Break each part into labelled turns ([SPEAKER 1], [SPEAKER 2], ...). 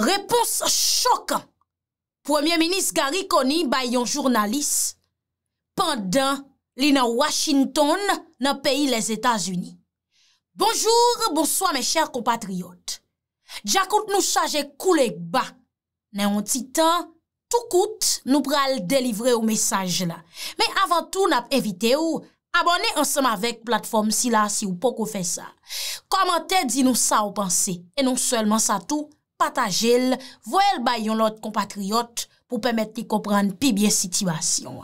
[SPEAKER 1] Repons chokan, premier-ministre Gary Coney bay yon jurnalist pandan li nan Washington nan peyi les Etats-Unis. Bonjour, bonsoy mes chers compatriotes. Dja kout nou chaje koulek ba, nan yon titan, tout kout nou pral delivre ou mesaj la. Men avant tout, nap evite ou, abone ansama vek platform si la si ou pok ou fe sa. Komante di nou sa ou panse, e nou selman sa tou, patajel, vwe l bayon lot kompatriot pou pemet li kompran pi bie sitivasyon.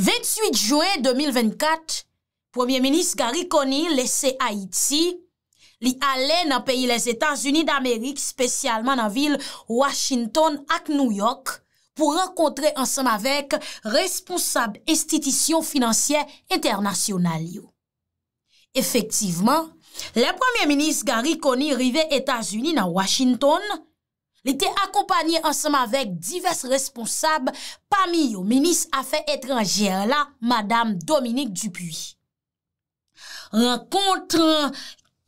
[SPEAKER 1] 28 Jouen 2024, Premier Ministre Gary Coney lese Haiti, li ale nan peyi les Etats-Unis d'Amerik, spesyalman nan vil Washington ak New York, pou renkontre ansam avek responsab estitisyon finansye internasyonalyo. Efektivman, Le premiè minis gari koni rive Etasuni nan Washington, li te akompanyi ansam avek divers responsab pami yo, minis afè etranjè la, madame Dominique Dupuis. Rekontran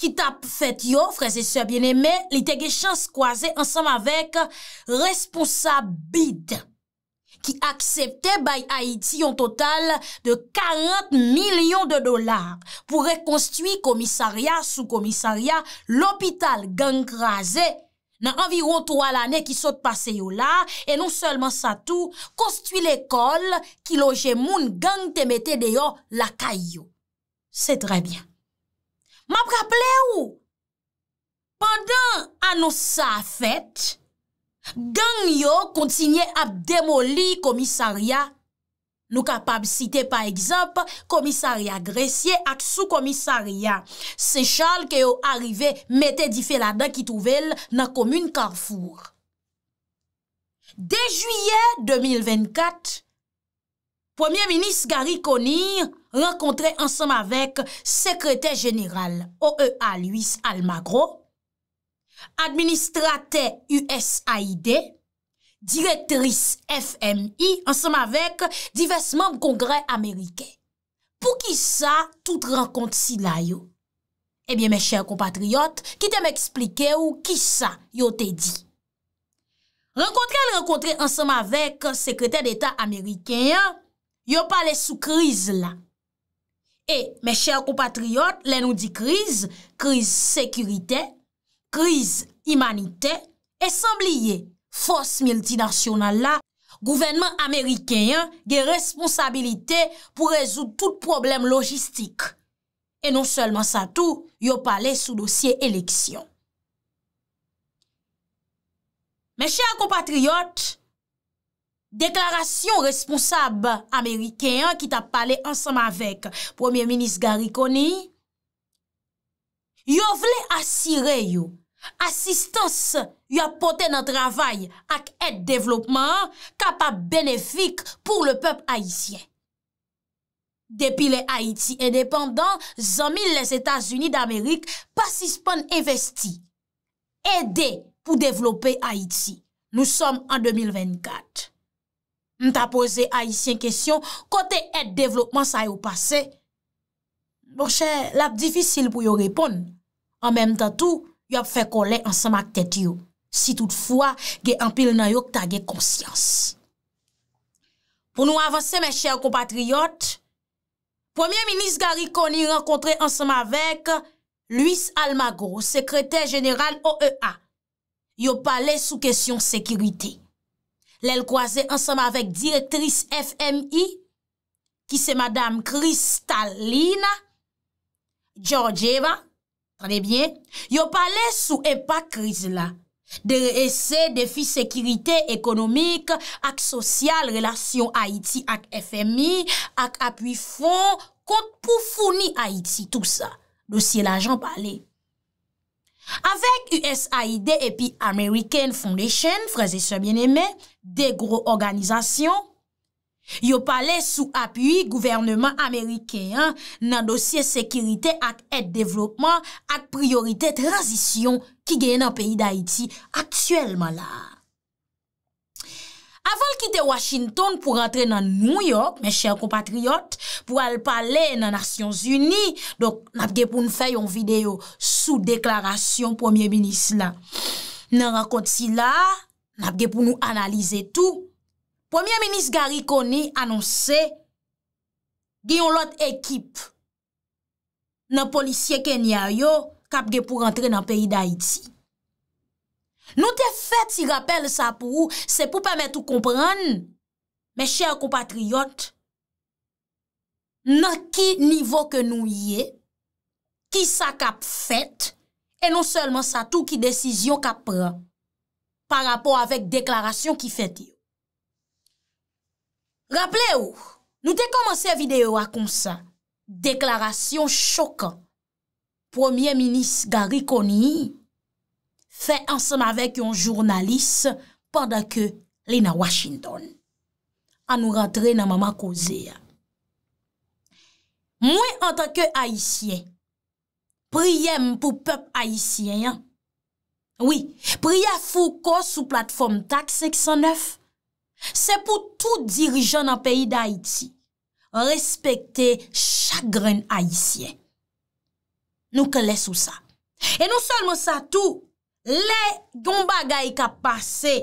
[SPEAKER 1] ki tap fèt yo, freze sè biene, me li te ge chans kwaze ansam avek responsab bidè. ki aksepte bay Haiti yon total de 40 milyon de dolar pou rekonstuit komisarya, sou komisarya, l'opital genk raze nan environ 3 l'anè ki sot pase yon la e non selman sa tou, konstuit l'ekol ki loje moun genk temete de yon lakay yo. Se trebyan. Ma praple ou, pandan anon sa afet, Ganyo kontinye ap demoli komisarya, nou kapab site pa ekzamp komisarya gresye at sou komisarya, sechal ke yo arive mette di felada ki touvel nan komune Carrefour. De juye 2024, Premier Ministre Gary Coney renkontre ansam avek Sekrete General OEA Louis Almagro, administrate USAID, direktris FMI, ansam avek divers memb kongre Amerike. Pou ki sa tout renkont si la yo? Ebyen, eh me chèr kompatriot, ki te m'explike ou ki sa yo te di. Renkontre an renkontre ansam avek sekretè d'Etat Amerike, yo pale sou kriz la. E, eh, me chèr kompatriot, le nou di kriz, kriz sekurite, kriz imanite, esamblije, fos miltinasyonal la, gouvenman Amerikeyan, ge responsabilite pou rezout tout problem logistik. E non selman sa tou, yo pale sou dosye eleksyon. Mè chè akou patriyot, deklarasyon responsab Amerikeyan ki ta pale ansam avek Premier Minist Garikoni, yo vle asire yo Asistans yo apote nan travay ak et devlopman kapap benefik pou le pep Haitien. Depi le Haiti independant, zanmil les Etats-Unis d'Amerik pasispan investi. Ede pou devloppe Haiti. Nou som an 2024. M ta pose Haitien kesyon, kote et devlopman sa yo pase? Mouche, lap difisil pou yo repon. An menm ta tou... yo ap fè kolè ansema k tèt yo, si toutfwa ge anpil nan yo k ta ge konsyans. Pou nou avanse, mè chè ou kompatriyot, Premier Ministre Garikoni renkontre ansema vek Louis Almago, Sekreter General OEA, yo pale sou kesyon sekirite. Lèl kwaze ansema vek Direktris FMI, ki se Madame Kristalina Georgieva, Yo pale sou epak kriz la, de reese defi sekiritè ekonomik ak sosyal relasyon Haiti ak FMI, ak apwi fon, kont pou founi Haiti tout sa, dosye la jan pale. Avek USAID epi American Foundation, fraze se bien eme, de gro organizasyon, Yo pale sou apuy gouvernman Amerikeyan nan dosye sekiritè ak et devlopman ak prioritet razisyon ki genye nan peyi d'Haïti aktuelman la. Avan l kite Washington pou rentre nan New York, men chèr compatriot, pou al pale nan Asyons Uni, dok napge pou nou fe yon video sou deklarasyon premier minis la. Nan rakont si la, napge pou nou analize tou. Premier Ministre Gary Coney anonsè diyon lot ekip nan polisye ke nyay yo kap ge pou rentre nan peyi da iti. Nou te fet si rappel sa pou se pou pemet ou kompran men chèr kompatriyot nan ki nivou ke nou ye ki sa kap fet e non selman sa tou ki desisyon kap pran par rapport avek deklarasyon ki fet yo. Raple ou, nou te komanse video akonsa. Deklarasyon chokan. Premier Minis Gary Coney fe ansan avèk yon jounalis padakè lè na Washington. An nou ratre nan mama koze. Mwen an takè Haitien, priyèm pou pep Haitien. Oui, priyè fou kos ou platform Tax 609. Se pou tout dirijan nan peyi d'Haïti, respekte chagren Haïtien. Nou ke les ou sa. E nou sol moun sa tout, le goun bagay ka pase,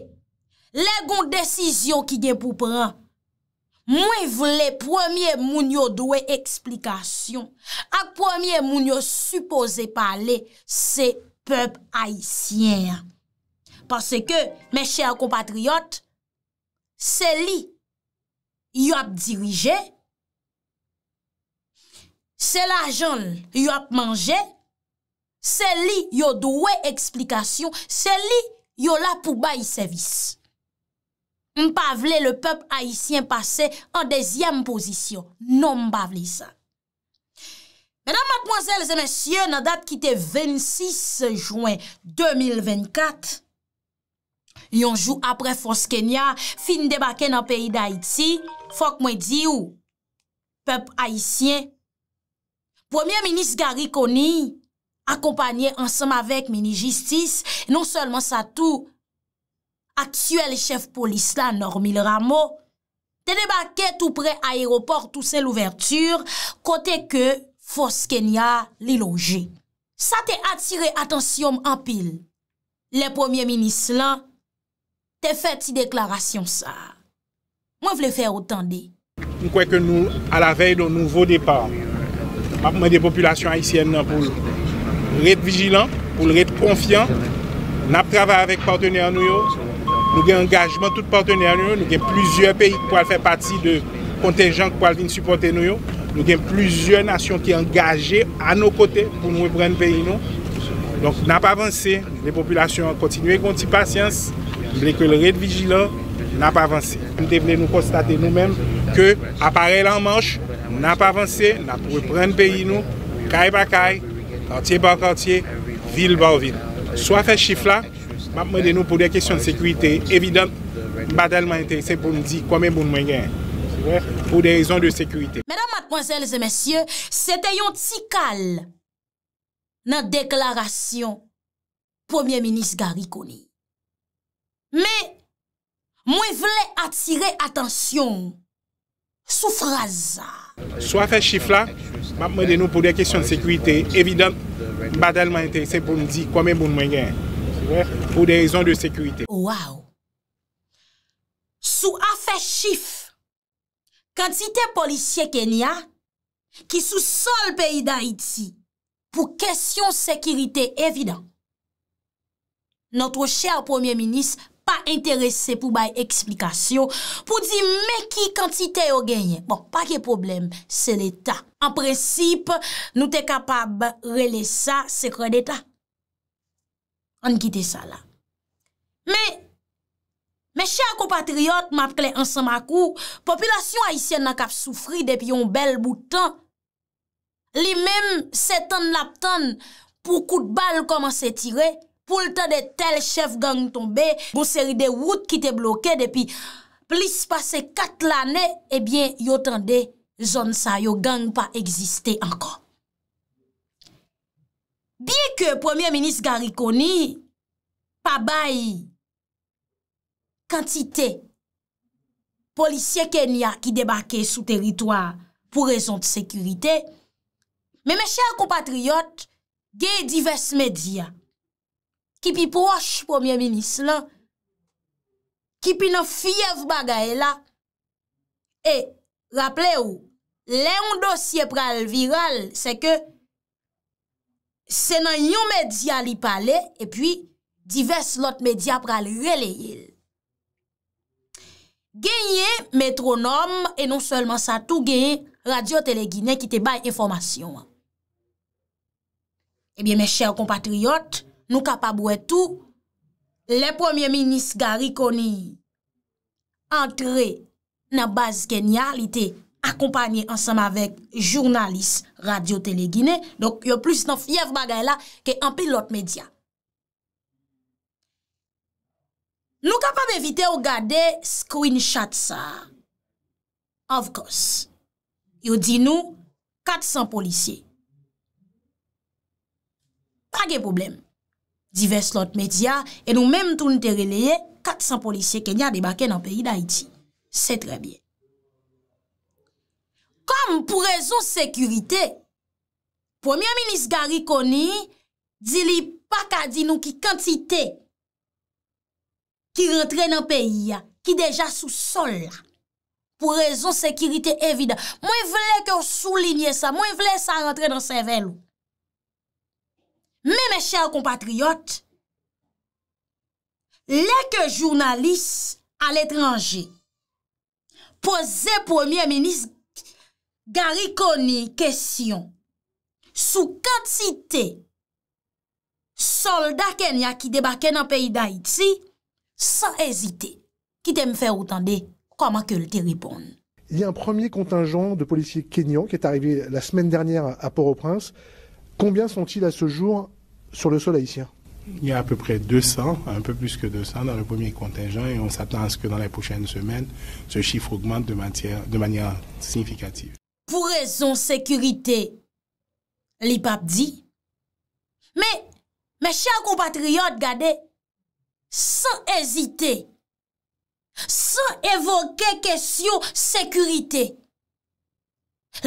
[SPEAKER 1] le goun desisyon ki gen pou pran, mwen vle premier moun yo dwe eksplikasyon, ak premier moun yo suppose pale se pep Haïtien. Pase ke, men chè a kompatriot, Se li yo ap dirije, se la janl yo ap manje, se li yo douwe eksplikasyon, se li yo la pou bayi sevis. Mpavle le pep haisyen pase an dezyem posisyon, non mpavle sa. Menan matmwazel, zemensye, nan dat ki te 26 jwen 2024, Yonjou apre Foskenya, fin debake nan peyi d'Haïti, fok mwen di ou, pep Haïtien, pwemye menis Gari Koni, akompanyen ansanm avek meni jistis, non selman sa tou, aksyel chef polis la, Normil Ramo, te debake tout pre aéroport, tout se l'ouverture, kote ke Foskenya li loje. Sa te atire atensyon m'ampil. Le pwemye menis lan, Te fè ti deklarasyon sa. Mwen vle fè otan de.
[SPEAKER 2] Mwen kwenke nou a la vey do nouvo depan. Mwen de populasyon haisyen nan pou yo. Rèd vijilan, pou lèd konfyan. Nap travè avèk partenè an nou yo. Nou gen engajman tout partenè an nou yo. Nou gen plizye peyi pou al fè pati de kontè jan pou al vin suportè nou yo. Nou gen plizye nasyon ki engajè an nou kote pou nou e pren peyi nou. Nap avansè, le populasyon kontinuè konti pasyans. Mble ke l red vijilan, n ap avanse. Mble nou postate nou menm ke aparel an manche, n ap avanse, n ap reprenn peyi nou, kay pa kay, kantye pa kantye, vil pa vil. So afe chifla, mble nou pou de kesyon de sekwite, evidant, mba delman entese pou nou di kwa men moun mwen gen, pou de rezon de sekwite.
[SPEAKER 1] Mbedan matmwazel zemesye, se te yon tikal nan deklarasyon pou mwen menis Garikouni. Men, mwen vle atire atansyon sou fraz.
[SPEAKER 2] Sou afè chif la, mwen denou pou de kesyon sekurite, evident, badalman ente, se pou mdi kwa men moun mwen gen, pou de rezon de sekurite.
[SPEAKER 1] Ouaw, sou afè chif, kantite polisye Kenya, ki sou sol peyi da Iti, pou kesyon sekurite, evident. Notre cher premier ministre, pa interese pou bay eksplikasyon, pou di me ki kantite yo genye. Bon, pa ke problem, se l'Etat. An presip, nou te kapab rele sa, se kred Eta. An kite sa la. Me, me chè akou patriot, map kle ansan makou, populasyon Haitien nan kap soufri depi yon bel boutan. Li mem se ton lap ton pou kout bal koman se tire. pou l'tan de tel chef gang tombe, bon seri de wout ki te bloke, depi plis pase kat l'anè, ebyen yo tan de zon sa, yo gang pa egziste ankon. Biye ke Premier Ministre Garikoni, pa bayi, kantite, polisye Kenya ki debake sou teritoa, pou rezon te sekurite, me me chèr kompatriot, ge divers medya, ki pi proche premier minis lan, ki pi nan fyev bagay la, e, rappele ou, le yon dosye pral viral, se ke, se nan yon media li pale, e pi, divers lot media pral releye. Genye, metronom, e non selman sa tou genye, Radio Tele Guinea ki te bay informasyon. E biye, me chèr compatriot, Nou kapab wè tou lè premier minis gari koni antre nan baz genyalite akompanyen ansanm avèk jounalist radyo tele Gine. Dok yo plus nan fyev bagay la ke anpil lot media. Nou kapab evite ou gade screenshot sa. Of course, yo di nou 400 polisye. Pwage probleme. Divers lot medya, e nou menm tou nite releye, 400 polisye kenya debake nan peyi da iti. Se tre bie. Kom pou rezon sekurite, Premier Ministre Garikoni di li pak adi nou ki kantite ki rentre nan peyi ya, ki deja sou sol la. Pou rezon sekurite evida. Mwen vle ke ou sou linye sa, mwen vle sa rentre nan se vel ou. Mes mes compatriotes, les les à l'étranger posaient premier ministre Gary question. Sous quantité soldats soldats Kenya débarquaient dans le pays d'Haïti sans qui t'aime faire faire comment comment que le répondent. Il y a un premier
[SPEAKER 2] contingent de policiers kenyans qui est arrivé la semaine dernière à Port-au-Prince Combien sont-ils à ce jour sur le sol haïtien Il y a à peu près 200, un peu plus que 200 dans le premier contingent et on s'attend à ce que dans les prochaines semaines, ce chiffre augmente de, de manière significative.
[SPEAKER 1] Pour raison sécurité, l'IPAP dit, mais mes chers compatriotes, regardez, sans hésiter, sans évoquer question sécurité,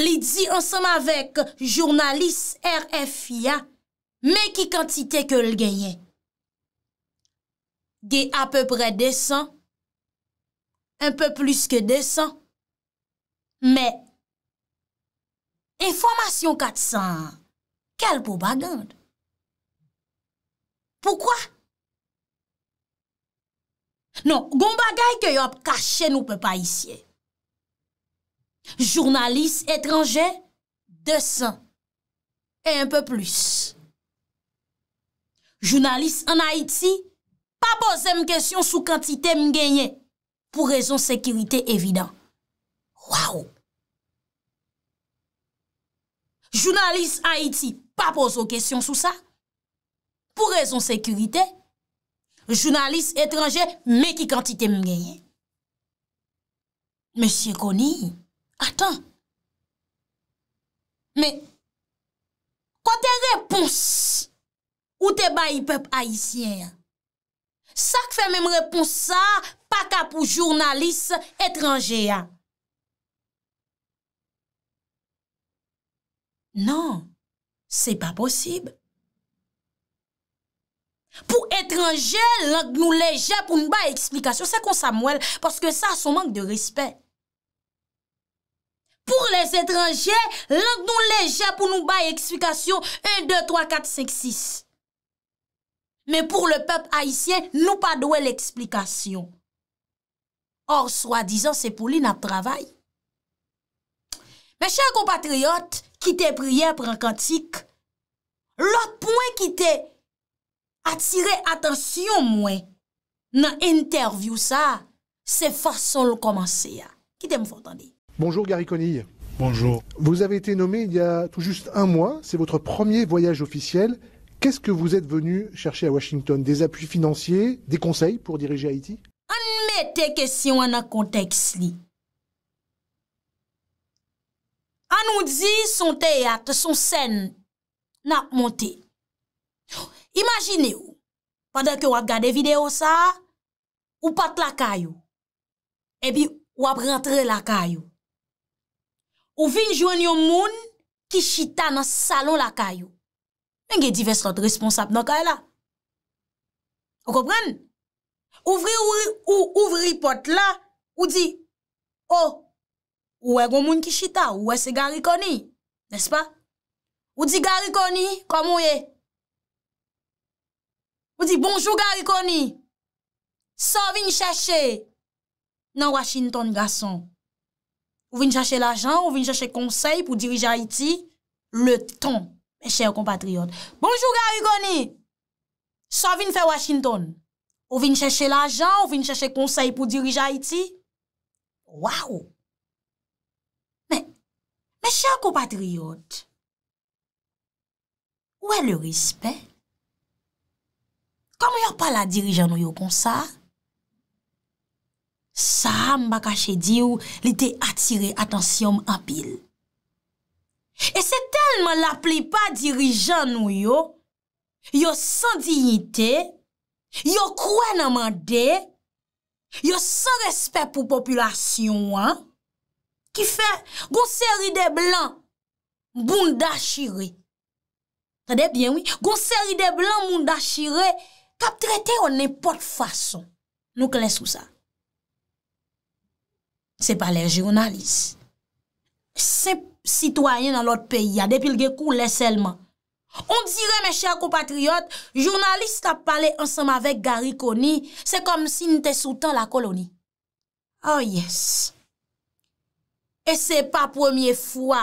[SPEAKER 1] Li di ansem avèk jounalis RFIA, mè ki kantite ke l genyen. Gen apèpèpè desan, anpèpè plus ke desan, mè, informasyon 400, kel pou bagand? Poukwa? Non, goun bagay ke yon kache nou pè pa isye. Jounalist etranje, 200. Et un peu plus. Jounalist an Haiti, pa pose m kèsyon sou kantite m genye. Pou rezon sekirite evidant. Waouh! Jounalist Haiti, pa pose ou kèsyon sou sa. Pou rezon sekirite, jounalist etranje, me ki kantite m genye. Mèsyè koni, Atan, me, kote repons, ou te bayi pep aisyen, sak fe mèm repons sa, pa ka pou jurnalist etranjea. Nan, se pa posib. Pou etranje, lang nou leje, pou nou bayi eksplikasyon, se kon sa mwel, paske sa son mank de respet. Pour les étrangers, lèk nou lèjè pou nou baye eksplikasyon 1, 2, 3, 4, 5, 6. Mè pou le pep haïsien, nou pa dwe l'eksplikasyon. Or, swa dizan, se pou li nap travay. Mè chè kompatriot ki te priè pran kantik, lòt pwen ki te atire atensyon mwen nan interview sa, se fason lò komansè ya. Ki te mfòt an di?
[SPEAKER 2] Bonjour Gary Conille. Bonjour. Vous avez été nommé il y a tout juste un mois. C'est votre premier voyage officiel. Qu'est-ce que vous êtes venu chercher à Washington Des appuis financiers, des conseils pour diriger Haïti
[SPEAKER 1] On mettez question en un contexte. On nous dit son théâtre, son scène n'a pas monté. Imaginez vous pendant que vous regardez vidéo ça, ou pas la caillou. Et eh puis ou rentrez la caillou. Ou vin jwen yon moun kishita nan salon lakay yo. Men gen divestot responsap nan kay la. Ou kopren? Ou vri pot la, ou di, ou, oh, ou e gwen moun kishita, ou e se gari koni, nespa? Ou di gari koni, kom ou e? Ou di bonjou gari koni, sa vin chache nan Washington gason. Ou vin chèche l'ajan, ou vin chèche konsey pou dirija iti. Le ton, mes chèche compatriote. Bonjou Garugoni, sa vin fè Washington. Ou vin chèche l'ajan, ou vin chèche konsey pou dirija iti. Waouh! Men, mes chèche compatriote. Ouè le rispe? Men, kom yo pa la dirija nou yo konsa? Sa ham ba kache di ou li te atire atansiyom apil. E se telman la plipa dirijan nou yo, yo san dignite, yo kwen amande, yo san respep pou populasyon, ki fe gonseri de blan mbounda chire. Tade bien, gonseri de blan mbounda chire, kap trette ou nepot fason. Nou kles ou sa. Se palè jounalist. Se sitwanyen nan lot peyi, ya depilge kou lè selman. On dire, mè chèr kompatriot, jounalist ap pale ansam avèk Garikoni, se kom si nte soutan la koloni. Oh yes. E se pa pwemye fwa,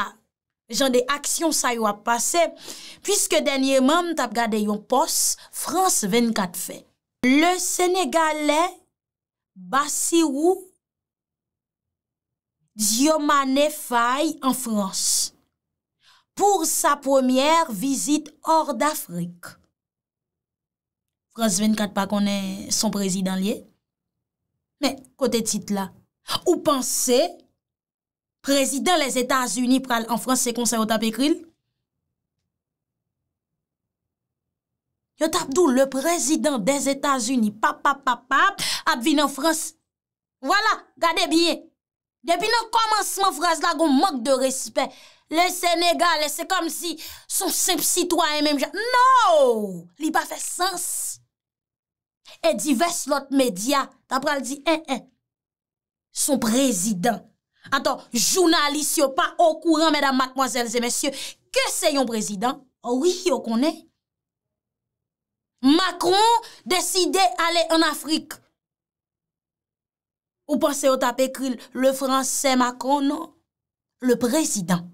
[SPEAKER 1] jan de aksyon sa yo ap pase, pwiske denye mèm tap gade yon pos, Frans 24 fe. Le Senegalè basi wou Diomane faye en Frans pou sa pwemier vizit or d'Afrik. Frans 24 pa konen son prezident liye. Men, kote tit la. Ou panse prezident les Etats-Unis pral en Frans se konser o tap ekril? Yot ap dou le prezident des Etats-Unis pap pap pap pap ap vin en Frans. Wala, gade biye. Depi nan komanseman fras la, goun mok de respet. Le Senegal, le se kom si son sepsi to a en menm jan. No! Li pa fe sens. E di ves lot media, ta pral di en en. Son prezident. Aton, jounalisyon pa okouran, medan matmoazelze mensyon. Ke se yon prezident? Ou yi yo konen? Macron deside ale en Afrik. Ou pan se yo tap ekri le Frans Saint-Macron, no? Le prezident.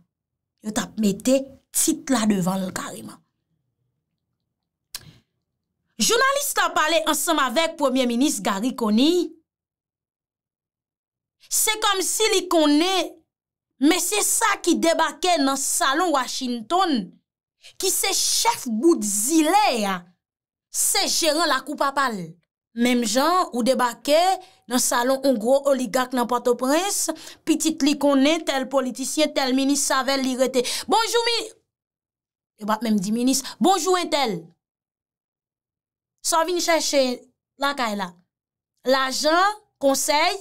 [SPEAKER 1] Yo tap mette tit la devan l karima. Jounaliste la pale ansam avek Premier Ministre Gary Coney. Se kom si li kone, me se sa ki debake nan salon Washington, ki se chef Boudzilea se jèran la koupa pale. Mem jan ou debake nan salon hongro oligak nan Port-au-Prince, pitit li konen tel politisyen, tel minis savel li rete. Bonjou mi! E bat mem di minis, bonjou entel! Sò vin chè chè la kè e la. L'ajan, konsey,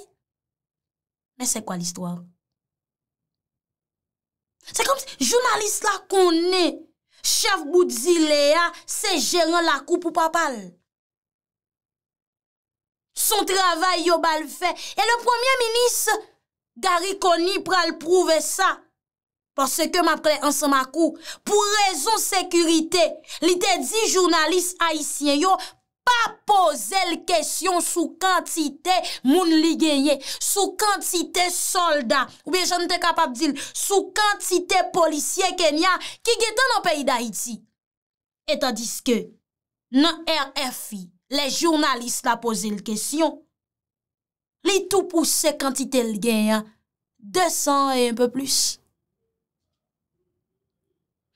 [SPEAKER 1] men sè kwa l'histoire? Sè kom jounalis la konen! Chef Boudziléa, sè jèran la koupou papal! Son travay yo bal fè. E le premier minis, gari koni pral prouve sa. Pase ke maprele ansan makou, pou rezon sekurite, li te di jounalis Haitien yo, pa pose l kesyon sou kantite moun li genye, sou kantite soldat, ou biye jan te kapap dil, sou kantite polisye kenya, ki getan nan peyi da iti. E ta diske, nan RFI, Le jounaliste la pose l kèsyon, li tou pousse kanti tel gen yon, 200 et un peu plus.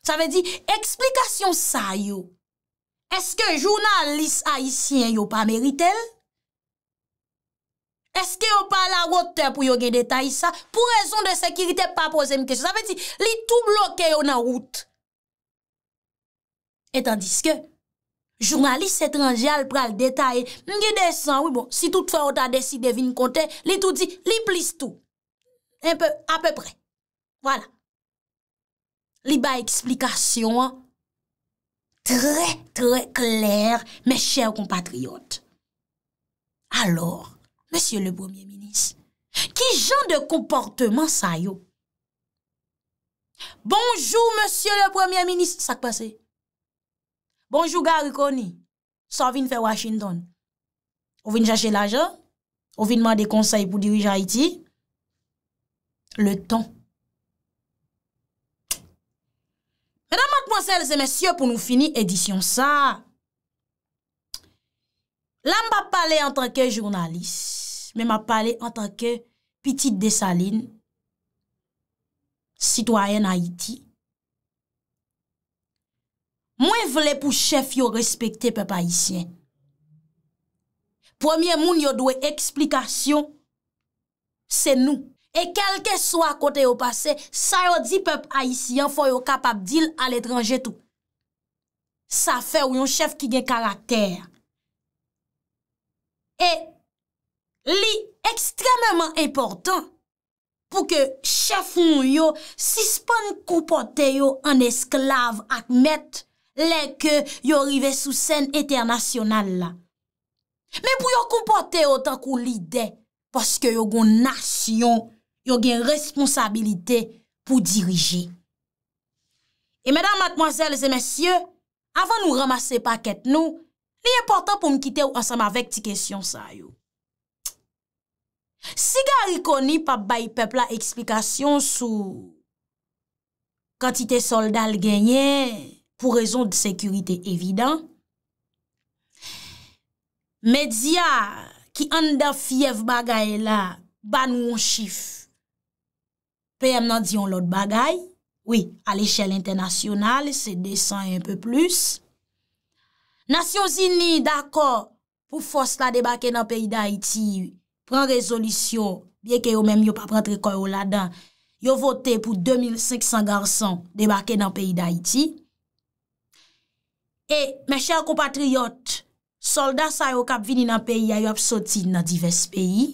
[SPEAKER 1] Sa ve di, eksplikasyon sa yo, eske jounaliste haisyen yo pa merite l? Eske yo pa la wote pou yo gen detay sa, pou rezon de sekirite pa pose m kèsyon, sa ve di, li tou bloke yo nan wote. Etan diske, Joumanlis etranjel pral detay, mge desan, bon, si tout fè ou ta deside vin kontè, li tout di, li plis tout. A pe pre. Voilà. Li ba eksplikasyon, trè trè klèr, mè chè ou kompatriot. Alors, monsie le premier ministre, ki jan de komportement sa yo? Bonjou monsie le premier ministre, sa k pasè? Bonjou ga Rikoni, sa vin fè Washington. Ou vin jache laje, ou vin man de konsey pou dirij Haiti. Le ton. Men a man konsey lese mesyè pou nou fini edisyon sa. La m pa pale an tanke jurnalist. Me ma pale an tanke pitit desaline. Citoyen Haiti. Mwen vle pou chef yo respekte pep Aisyen. Premier moun yo dwe eksplikasyon, se nou. E kelke sou akote yo pase, sa yo di pep Aisyen fo yo kapap dil al etranje tou. Sa fe ou yon chef ki gen karakter. E li ekstrememan importan pou ke chef moun yo sispan koupote yo an esklav ak mette lè ke yo rive sou sèn eternasyonal la. Mè pou yo kompote yo tan kou lide, paske yo gen nasyon, yo gen responsabilite pou dirije. E mèdam matmoazèl zè mèsyè, avan nou ramase pakèt nou, li important pou mkite yo ansama vek ti kesyon sa yo. Si ga rikoni pa bay pepla eksplikasyon sou kantite soldal genye, pou rezon de sekurite evidan. Medya ki an da fyev bagay la, ban woun chif. Pèm nan diyon lot bagay, oui, al eshel internasyonal, se desen un peu plus. Nasyon zini, dako, pou fos la debake nan peyi da iti, pren rezolisyon, bie ke yo menm yo pa prentre koy ou la dan, yo vote pou 2500 garson debake nan peyi da iti. E, mè chèl kompatriyot, soldat sa yo kap vini nan peyi a yo ap soti nan divès peyi.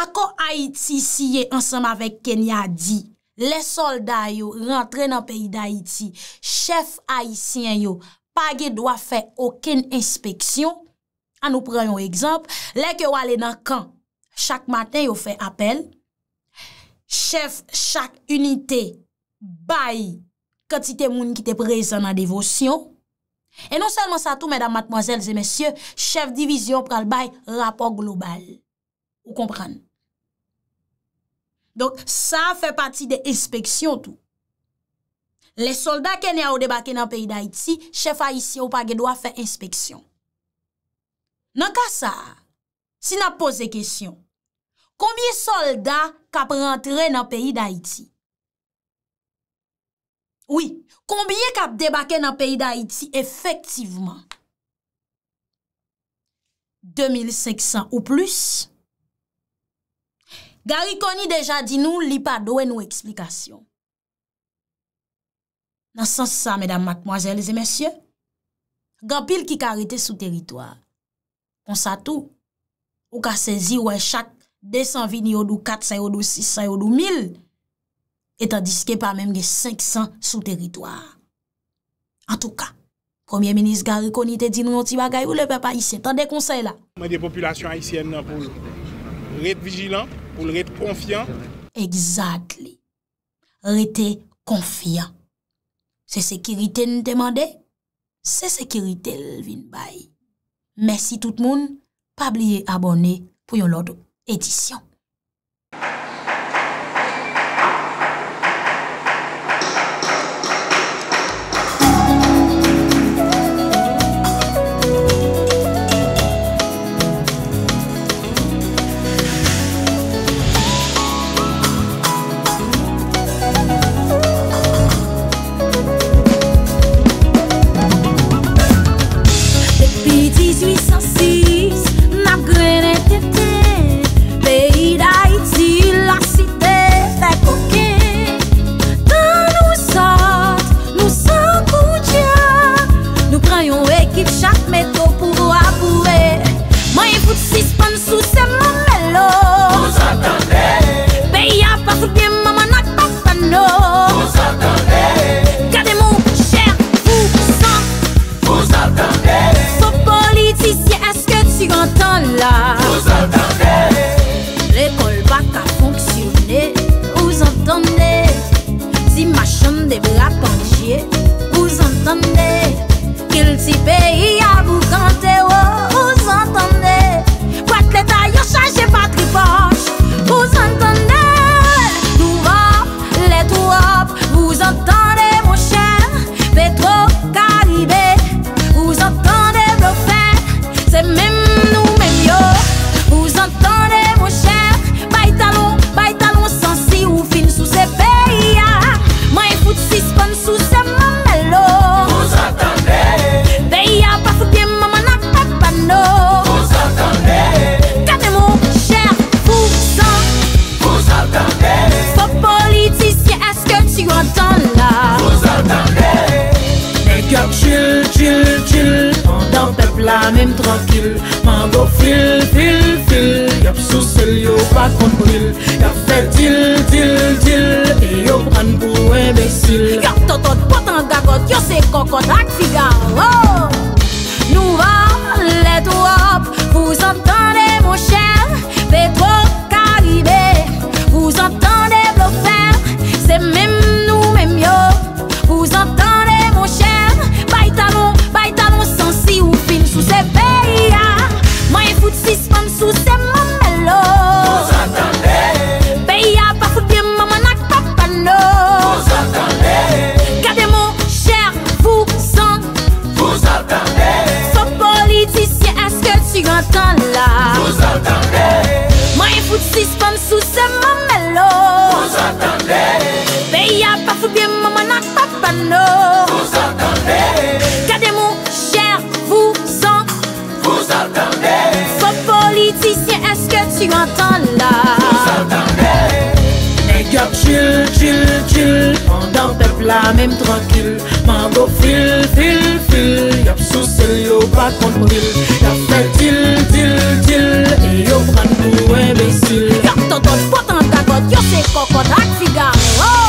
[SPEAKER 1] Ako Haiti siye ansam avèk ken ya di, lè soldat yo rentre nan peyi d'Haiti, chèf Haitien yo, pa ge do a fè okèn inspeksyon. A nou preyon ekzamp, lè ke yo ale nan kan, chak maten yo fè apel. Chèf chak unitè bayi kè ti temoun ki te prezen nan devosyon. E non selman sa tou, mèdam, matmoazèl, zè mèsyè, chef divizyon pral bay rapport global. Ou kompran? Donk, sa fè pati de inspeksyon tou. Le soldat kè nè a ou debake nan peyi d'Haïti, chef a isi ou pa gèdwa fè inspeksyon. Nan ka sa, si nan pose kesyon, konbye soldat ka prantre nan peyi d'Haïti? Ouye, konbye kap debake nan peyi da Haiti efektivman? 2500 ou plus? Garikoni deja di nou li pa dowe nou eksplikasyon. Nan sans sa, medam, makmoazel, zemensye, gampil ki karite sou teritoar. Konsa tou, ou ka sezi wechak 200 vini yodo 4, 100 yodo 6, 100 yodo 1000, Etan diske pa menm gen 500 sou teritoar. An tou ka, komye menis gari koni te din nou ti bagay ou le pe pa isye, tan de konsey la.
[SPEAKER 2] Mwen de populasyon aisyen nan pou rete vijilan, pou rete konfyan.
[SPEAKER 1] Eksak li, rete konfyan. Se sekirite nou temande, se sekirite lvin bayi. Mersi tout moun, pa bliye abone pou yon loto edisyon. coco taxi. Mèm trankil Mèm bo fil, fil, fil Yap sou sel yo pa kontil Yap fe til, til, til E yo pran nou e besil Yototot potan an gagot Yose kokot ak figan Ho! Oh!